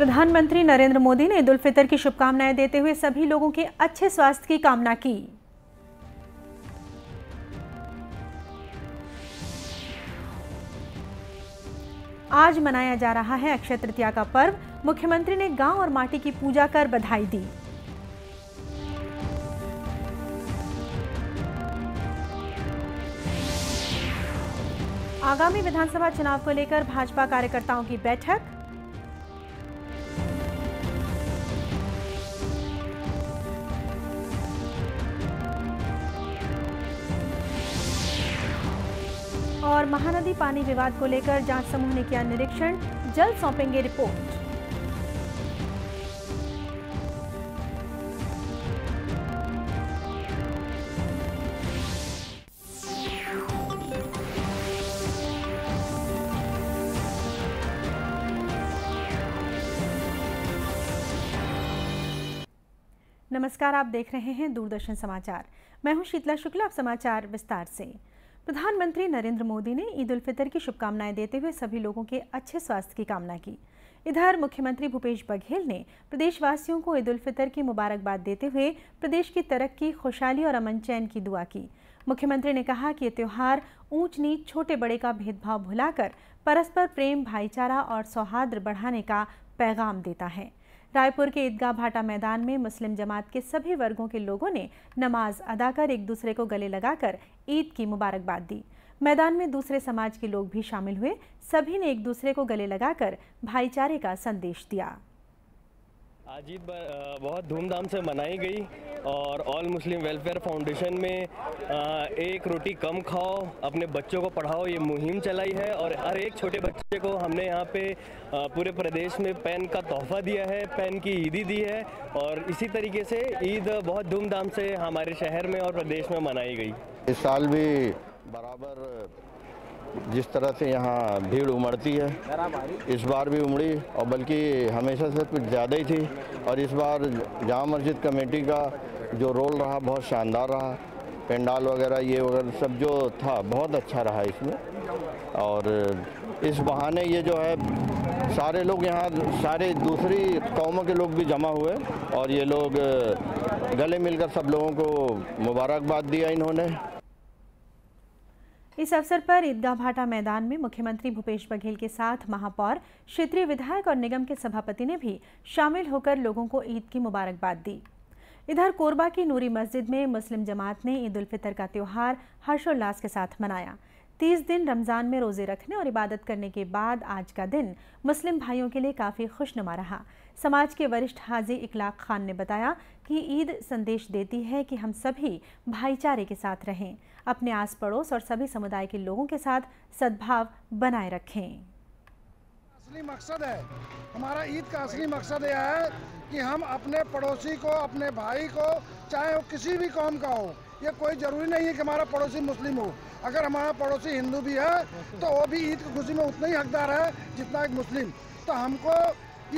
प्रधानमंत्री नरेंद्र मोदी ने ईद उल फितर की शुभकामनाएं देते हुए सभी लोगों के अच्छे स्वास्थ्य की कामना की आज मनाया जा रहा है अक्षय तृतीया का पर्व मुख्यमंत्री ने गांव और माटी की पूजा कर बधाई दी आगामी विधानसभा चुनाव को लेकर भाजपा कार्यकर्ताओं की बैठक और महानदी पानी विवाद को लेकर जांच समूह ने किया निरीक्षण जल्द सौंपेंगे रिपोर्ट नमस्कार आप देख रहे हैं दूरदर्शन समाचार मैं हूं शीतला शुक्ला आप समाचार विस्तार से प्रधानमंत्री नरेंद्र मोदी ने ईद उल फितर की शुभकामनाएं देते हुए सभी लोगों के अच्छे स्वास्थ्य की कामना की इधर मुख्यमंत्री भूपेश बघेल ने प्रदेशवासियों को ईद उल फितर की मुबारकबाद देते हुए प्रदेश की तरक्की खुशहाली और अमन चैन की दुआ की मुख्यमंत्री ने कहा कि ये त्यौहार ऊंच नीच छोटे बड़े का भेदभाव भुलाकर परस्पर प्रेम भाईचारा और सौहार्द बढ़ाने का पैगाम देता है रायपुर के ईदगाह भाटा मैदान में मुस्लिम जमात के सभी वर्गों के लोगों ने नमाज अदा कर एक दूसरे को गले लगाकर ईद की मुबारकबाद दी मैदान में दूसरे समाज के लोग भी शामिल हुए सभी ने एक दूसरे को गले लगाकर भाईचारे का संदेश दिया ताजीद बहुत धूमधाम से मनाई गई और ऑल मुस्लिम वेलफेयर फाउंडेशन में एक रोटी कम खाओ अपने बच्चों को पढ़ाओ ये मुहिम चलाई है और हर एक छोटे बच्चे को हमने यहाँ पे पूरे प्रदेश में पेन का तोहफा दिया है पेन की ईदी दी है और इसी तरीके से ईद बहुत धूमधाम से हमारे शहर में और प्रदेश में मनाई गई इस साल भी बराबर जिस तरह से यहाँ भीड़ उमड़ती है इस बार भी उमड़ी और बल्कि हमेशा से कुछ ज़्यादा ही थी और इस बार जामा मस्जिद कमेटी का जो रोल रहा बहुत शानदार रहा पेंडाल वगैरह ये वगैरह सब जो था बहुत अच्छा रहा इसमें और इस बहाने ये जो है सारे लोग यहाँ सारे दूसरी कौमों के लोग भी जमा हुए और ये लोग गले मिलकर सब लोगों को मुबारकबाद दिया इन्होंने इस अवसर पर ईदगाह भाटा मैदान में मुख्यमंत्री भूपेश बघेल के साथ महापौर क्षेत्रीय विधायक और निगम के सभापति ने भी शामिल होकर लोगों को ईद की मुबारकबाद दी इधर कोरबा की नूरी मस्जिद में मुस्लिम जमात ने ईद उल फितर का त्यौहार हर्षोल्लास के साथ मनाया तीस दिन रमज़ान में रोज़े रखने और इबादत करने के बाद आज का दिन मुस्लिम भाइयों के लिए काफ़ी खुशनुमा रहा समाज के वरिष्ठ हाजी इकलाक खान ने बताया कि ईद संदेश देती है कि हम सभी भाईचारे के साथ रहें अपने आस पड़ोस और सभी समुदाय के लोगों के साथ सद्भाव बनाए रखें असली मकसद है हमारा ईद का असली मकसद यह है कि हम अपने पड़ोसी को अपने भाई को चाहे वो किसी भी कौम का हो यह कोई ज़रूरी नहीं है कि हमारा पड़ोसी मुस्लिम हो अगर हमारा पड़ोसी हिंदू भी है तो वो भी ईद की खुशी में उतना ही हकदार है जितना एक मुस्लिम तो हमको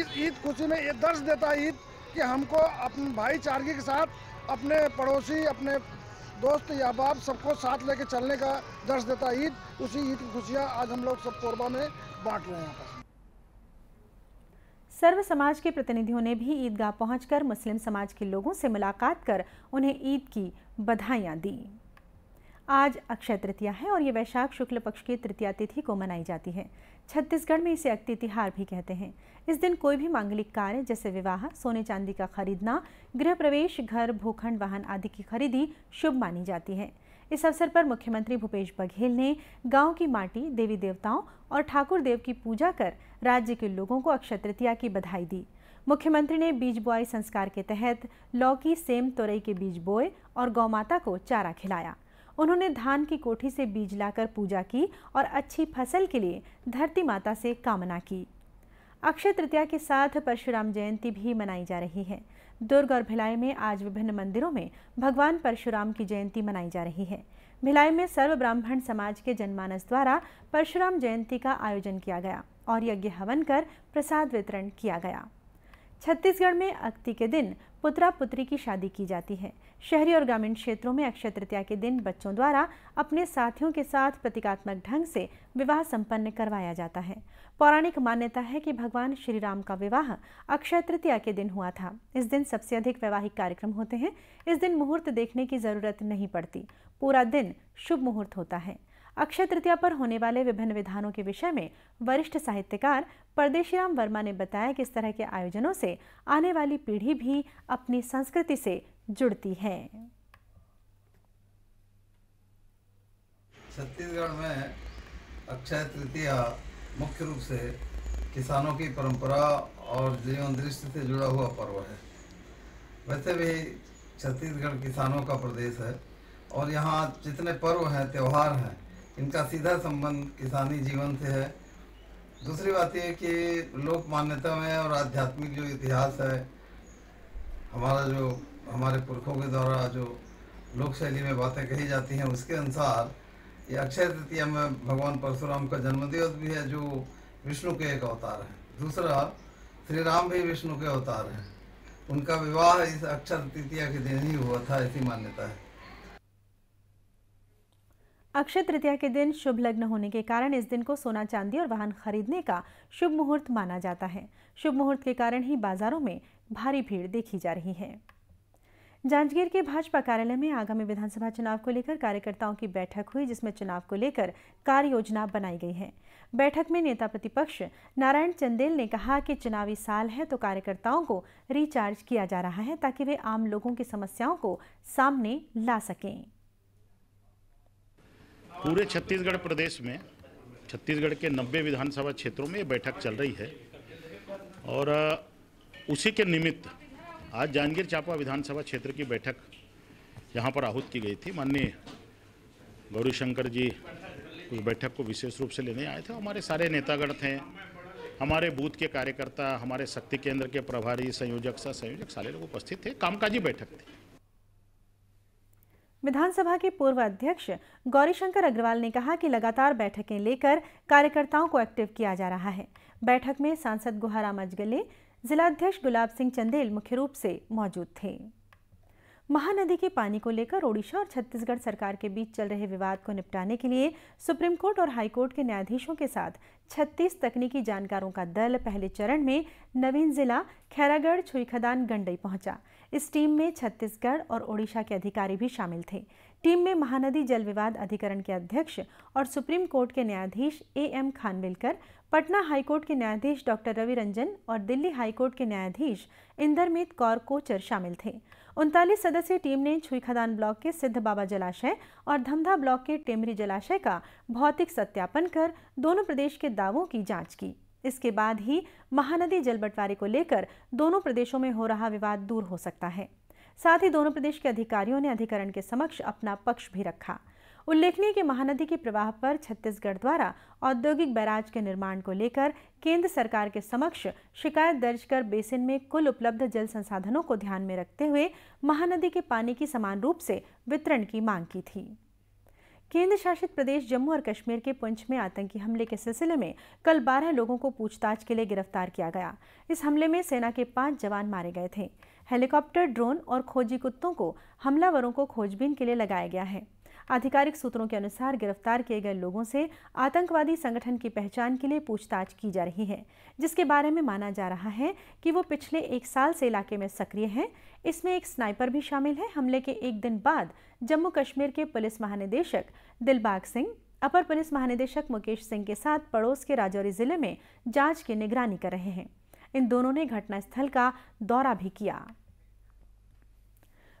इस ईद खुशी में ये दर्ज देता है ईद कि हमको अपने भाईचारगी के साथ अपने पड़ोसी अपने दोस्त या बाप सबको साथ लेके चलने का दर्ज देता है ईद उसी ईद की खुशियाँ आज हम लोग सब कोरबा में बांट रहे हैं सर्व समाज के प्रतिनिधियों ने भी ईदगाह पहुंचकर मुस्लिम समाज के लोगों से मुलाकात कर उन्हें ईद की बधाइयां दी आज अक्षय तृतीया है और ये वैशाख शुक्ल पक्ष की तृतीया तिथि को मनाई जाती है छत्तीसगढ़ में इसे अक्ति तिहार भी कहते हैं इस दिन कोई भी मांगलिक कार्य जैसे विवाह सोने चांदी का खरीदना गृह प्रवेश घर भूखंड वाहन आदि की खरीदी शुभ मानी जाती है इस अवसर पर मुख्यमंत्री भूपेश बघेल ने गांव की माटी देवी देवताओं और ठाकुर देव की पूजा कर राज्य के लोगों को अक्षय तृतीया की बधाई दी मुख्यमंत्री ने बीज बुआई संस्कार के तहत लौकी सेम तोरई के बीज बोए और गौ माता को चारा खिलाया उन्होंने धान की कोठी से बीज लाकर पूजा की और अच्छी फसल के लिए धरती माता से कामना की अक्षय तृतीया के साथ परशुराम जयंती भी मनाई जा रही है दुर्ग और भिलाई में आज विभिन्न मंदिरों में भगवान परशुराम की जयंती मनाई जा रही है भिलाई में सर्व ब्राह्मण समाज के जनमानस द्वारा परशुराम जयंती का आयोजन किया गया और यज्ञ हवन कर प्रसाद वितरण किया गया छत्तीसगढ़ में अक्ति के दिन पुत्रा पुत्री की शादी की जाती है शहरी और ग्रामीण क्षेत्रों में अक्षय तृतीया के दिन बच्चों द्वारा अपने साथियों के साथ प्रतीकात्मक ढंग से विवाह संपन्न करवाया जाता है पौराणिक मान्यता है कि भगवान श्री राम का विवाह अक्षय तृतीया के दिन हुआ था इस दिन सबसे अधिक वैवाहिक कार्यक्रम होते हैं इस दिन मुहूर्त देखने की जरूरत नहीं पड़ती पूरा दिन शुभ मुहूर्त होता है अक्षय तृतीया पर होने वाले विभिन्न विधानों के विषय में वरिष्ठ साहित्यकार परदेशीराम वर्मा ने बताया कि इस तरह के आयोजनों से आने वाली पीढ़ी भी अपनी संस्कृति से जुड़ती है छत्तीसगढ़ में अक्षय तृतीया मुख्य रूप से किसानों की परंपरा और जीवन दृष्टि से जुड़ा हुआ पर्व है वैसे भी छत्तीसगढ़ किसानों का प्रदेश है और यहाँ जितने पर्व हैं त्यौहार हैं इनका सीधा संबंध किसानी जीवन से है दूसरी बात यह कि लोक मान्यता में और आध्यात्मिक जो इतिहास है हमारा जो हमारे पुरखों के द्वारा जो लोक शैली में बातें कही जाती हैं उसके अनुसार ये अक्षय तृतीया में भगवान परशुराम का जन्मदिवस भी है जो विष्णु के एक अवतार है दूसरा श्री राम भी विष्णु के अवतार हैं उनका विवाह इस अक्षय तृतीया के दिन ही हुआ था ऐसी मान्यता है अक्षय तृतीया के दिन शुभ लग्न होने के कारण इस दिन को सोना चांदी और वाहन खरीदने का शुभ मुहूर्त माना जाता है शुभ मुहूर्त के कारण ही बाजारों में भारी भीड़ देखी जा रही है जांजगीर के भाजपा कार्यालय में आगामी विधानसभा चुनाव को लेकर कार्यकर्ताओं की बैठक हुई जिसमें चुनाव को लेकर कार्य योजना बनाई गई है बैठक में नेता प्रतिपक्ष नारायण चंदेल ने कहा कि चुनावी साल है तो कार्यकर्ताओं को रिचार्ज किया जा रहा है ताकि वे आम लोगों की समस्याओं को सामने ला सकें पूरे छत्तीसगढ़ प्रदेश में छत्तीसगढ़ के 90 विधानसभा क्षेत्रों में ये बैठक चल रही है और उसी के निमित्त आज जांजगीर चांपा विधानसभा क्षेत्र की बैठक यहाँ पर आहूत की गई थी माननीय गौरी शंकर जी उस बैठक को विशेष रूप से लेने आए थे हमारे सारे नेतागण थे हमारे बूथ के कार्यकर्ता हमारे शक्ति केंद्र के प्रभारी संयोजक सह संयोजक सारे लोग उपस्थित थे कामकाजी बैठक थी विधानसभा के पूर्व अध्यक्ष गौरीशंकर अग्रवाल ने कहा कि लगातार बैठकें लेकर कार्यकर्ताओं को एक्टिव किया जा रहा है बैठक में सांसद गुहाराम अजगले जिलाध्यक्ष गुलाब सिंह चंदेल मुख्य रूप से मौजूद थे महानदी के पानी को लेकर ओडिशा और छत्तीसगढ़ सरकार के बीच चल रहे विवाद को निपटाने के लिए सुप्रीम कोर्ट और हाईकोर्ट के न्यायाधीशों के साथ 36 तकनीकी जानकारों का दल पहले चरण में नवीन जिला खैरागढ़ छुईखदान गंडई पहुंचा इस टीम में छत्तीसगढ़ और ओडिशा के अधिकारी भी शामिल थे टीम में महानदी जल विवाद अधिकरण के अध्यक्ष और सुप्रीम कोर्ट के न्यायाधीश A M Khanwilkar Patna high court के न्यायाधीश डॉक्टर रवि रंजन और दिल्ली हाईकोर्ट के न्यायाधीश इंदरमीत कौर कोचर शामिल थे उनतालीस सदस्यीय टीम ने छुई खदान ब्लॉक के सिद्ध बाबा जलाशय और धमधा ब्लॉक के टेमरी जलाशय का भौतिक सत्यापन कर दोनों प्रदेश के दावों की जांच की इसके बाद ही महानदी जल बंटवारे को लेकर दोनों प्रदेशों में हो रहा विवाद दूर हो सकता है साथ ही दोनों प्रदेश के अधिकारियों ने अधिकरण के समक्ष अपना पक्ष भी रखा उल्लेखनीय कि महानदी के प्रवाह पर छत्तीसगढ़ द्वारा औद्योगिक बैराज के निर्माण को लेकर केंद्र सरकार के समक्ष शिकायत दर्ज कर बेसिन में कुल उपलब्ध जल संसाधनों को ध्यान में रखते हुए महानदी के पानी की समान रूप से वितरण की मांग की थी केंद्र शासित प्रदेश जम्मू और कश्मीर के पुंछ में आतंकी हमले के सिलसिले में कल 12 लोगों को पूछताछ के लिए गिरफ्तार किया गया इस हमले में सेना के पांच जवान मारे गए थे हेलीकॉप्टर ड्रोन और खोजी कुत्तों को हमलावरों को खोजबीन के लिए लगाया गया है आधिकारिक सूत्रों के अनुसार गिरफ्तार किए गए लोगों से आतंकवादी संगठन की पहचान के लिए पूछताछ की जा रही है जिसके बारे में माना जा रहा है कि वो पिछले एक साल से इलाके में सक्रिय हैं इसमें एक स्नाइपर भी शामिल है हमले के एक दिन बाद जम्मू कश्मीर के पुलिस महानिदेशक दिलबाग सिंह अपर पुलिस महानिदेशक मुकेश सिंह के साथ पड़ोस के राजौरी जिले में जांच की निगरानी कर रहे हैं इन दोनों ने घटनास्थल का दौरा भी किया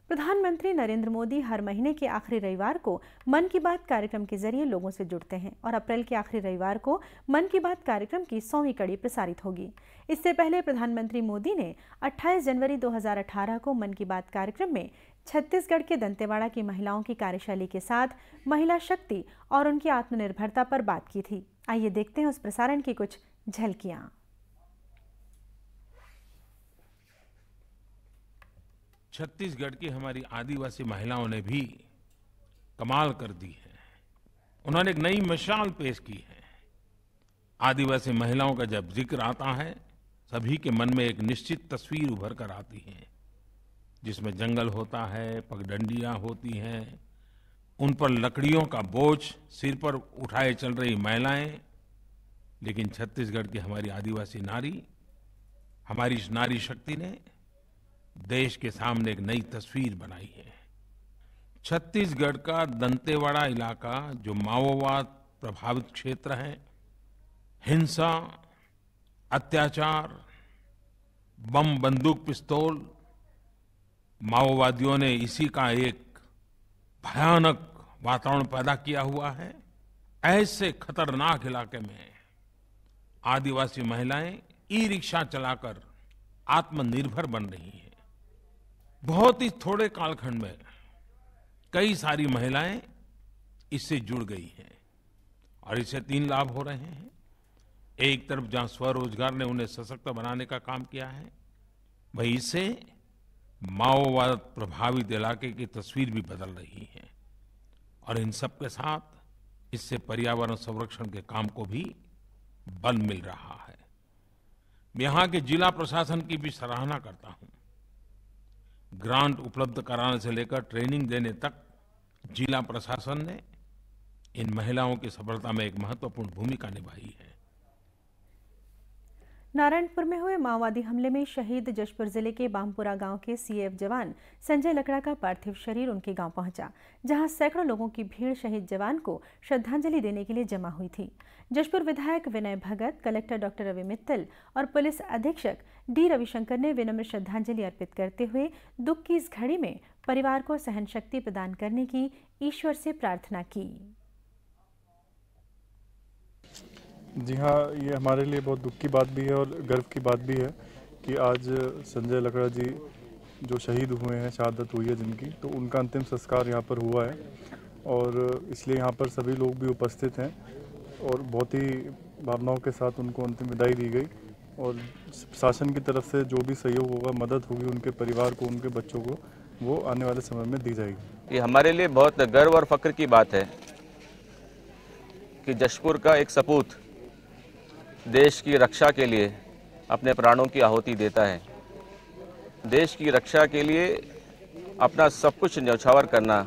प्रधानमंत्री नरेंद्र मोदी हर महीने के आखिरी रविवार को मन की बात कार्यक्रम के जरिए लोगों से जुड़ते हैं और अप्रैल के आखिरी रविवार को मन की बात कार्यक्रम की सौवीं कड़ी प्रसारित होगी इससे पहले प्रधानमंत्री मोदी ने 28 जनवरी 2018 को मन की बात कार्यक्रम में छत्तीसगढ़ के दंतेवाड़ा की महिलाओं की कार्यशैली के साथ महिला शक्ति और उनकी आत्मनिर्भरता पर बात की थी आइए देखते हैं उस प्रसारण की कुछ झलकियाँ छत्तीसगढ़ की हमारी आदिवासी महिलाओं ने भी कमाल कर दी है उन्होंने एक नई मशाल पेश की है आदिवासी महिलाओं का जब जिक्र आता है सभी के मन में एक निश्चित तस्वीर उभर कर आती है जिसमें जंगल होता है पगडंडियां होती हैं उन पर लकड़ियों का बोझ सिर पर उठाए चल रही महिलाएं लेकिन छत्तीसगढ़ की हमारी आदिवासी नारी हमारी इस नारी शक्ति ने देश के सामने एक नई तस्वीर बनाई है छत्तीसगढ़ का दंतेवाड़ा इलाका जो माओवाद प्रभावित क्षेत्र है हिंसा अत्याचार बम बंदूक पिस्तौल माओवादियों ने इसी का एक भयानक वातावरण पैदा किया हुआ है ऐसे खतरनाक इलाके में आदिवासी महिलाएं ई रिक्शा चलाकर आत्मनिर्भर बन रही हैं बहुत ही थोड़े कालखंड में कई सारी महिलाएं इससे जुड़ गई हैं और इससे तीन लाभ हो रहे हैं एक तरफ जहां स्वरोजगार ने उन्हें सशक्त बनाने का काम किया है वहीं इससे माओवाद प्रभावित इलाके की तस्वीर भी बदल रही है और इन सब के साथ इससे पर्यावरण संरक्षण के काम को भी बल मिल रहा है मैं यहाँ के जिला प्रशासन की भी सराहना करता हूं ग्रांट उपलब्ध कराने से लेकर ट्रेनिंग देने तक जिला प्रशासन ने इन महिलाओं की सफलता में एक महत्वपूर्ण भूमिका निभाई है नारायणपुर में हुए माओवादी हमले में शहीद जशपुर जिले के बामपुरा गांव के सीएफ जवान संजय लकड़ा का पार्थिव शरीर उनके गांव पहुंचा जहां सैकड़ों लोगों की भीड़ शहीद जवान को श्रद्धांजलि देने के लिए जमा हुई थी जशपुर विधायक विनय भगत कलेक्टर डॉक्टर रवि मित्तल और पुलिस अधीक्षक डी रविशंकर ने विनम्र श्रद्धांजलि अर्पित करते हुए दुख की इस घड़ी में परिवार को सहन शक्ति प्रदान करने की ईश्वर से प्रार्थना की जी हाँ ये हमारे लिए बहुत दुख की बात भी है और गर्व की बात भी है कि आज संजय लकड़ा जी जो शहीद हुए हैं शहादत हुई है जिनकी तो उनका अंतिम संस्कार यहाँ पर हुआ है और इसलिए यहाँ पर सभी लोग भी उपस्थित हैं और बहुत ही भावनाओं के साथ उनको अंतिम विदाई दी गई और शासन की तरफ से जो भी सहयोग होगा मदद होगी उनके परिवार को उनके बच्चों को वो आने वाले समय में दी जाएगी ये हमारे लिए बहुत गर्व और फक्र की बात है कि जशपुर का एक सपूत देश की रक्षा के लिए अपने प्राणों की आहुति देता है देश की रक्षा के लिए अपना सब कुछ न्यौछावर करना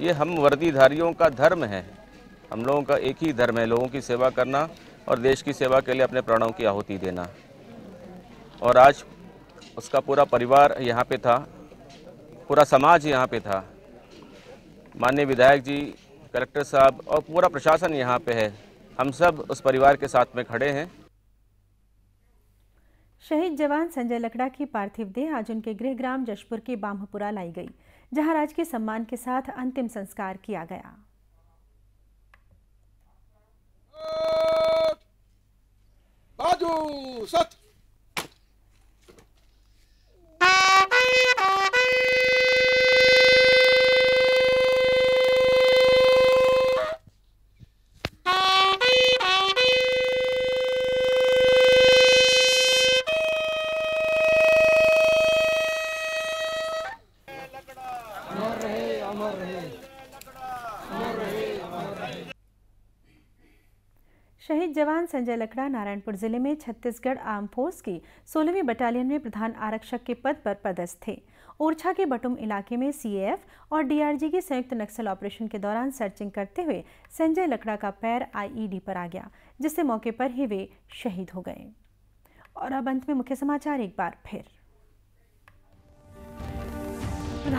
ये हम वर्दीधारियों का धर्म है हम लोगों का एक ही धर्म है लोगों की सेवा करना और देश की सेवा के लिए अपने प्राणों की आहुति देना और आज उसका पूरा परिवार यहाँ पे था पूरा समाज यहाँ पे था माननीय विधायक जी कलेक्टर साहब और पूरा प्रशासन यहाँ पे है हम सब उस परिवार के साथ में खड़े हैं शहीद जवान संजय लकड़ा की पार्थिव देह आज उनके गृह ग्राम जशपुर के बाम्हपुरा लाई गई जहां राजकीय सम्मान के साथ अंतिम संस्कार किया गया बाजू सत्य अमर रहे अमर रहे अमर रहे अमर रहे शहीद जवान संजय लकड़ा नारायणपुर जिले में छत्तीसगढ़ आर्म फोर्स की सोलहवीं बटालियन में प्रधान आरक्षक के पद पर पदस्थ थे ओरछा के बटुम इलाके में सीएएफ और डीआरजी के संयुक्त नक्सल ऑपरेशन के दौरान सर्चिंग करते हुए संजय लकड़ा का पैर आईईडी e पर आ गया जिससे मौके पर ही वे शहीद हो गए और अब अंत में मुख्य समाचार एक बार फिर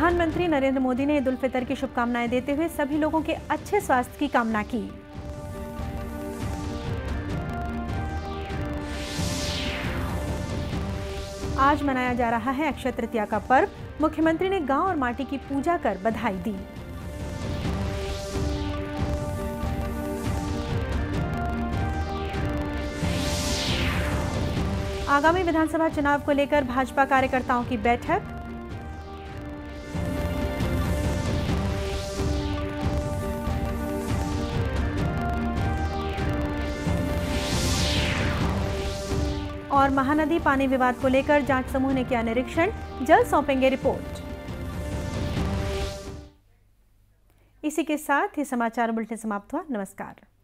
प्रधानमंत्री नरेंद्र मोदी ने ईद उल फितर की शुभकामनाएं देते हुए सभी लोगों के अच्छे स्वास्थ्य की कामना की आज मनाया जा रहा है अक्षय तृतीया का पर्व मुख्यमंत्री ने गांव और माटी की पूजा कर बधाई दी आगामी विधानसभा चुनाव को लेकर भाजपा कार्यकर्ताओं की बैठक और महानदी पानी विवाद को लेकर जांच समूह ने किया निरीक्षण जल्द सौंपेंगे रिपोर्ट इसी के साथ ये समाचार बुलेटिन समाप्त हुआ नमस्कार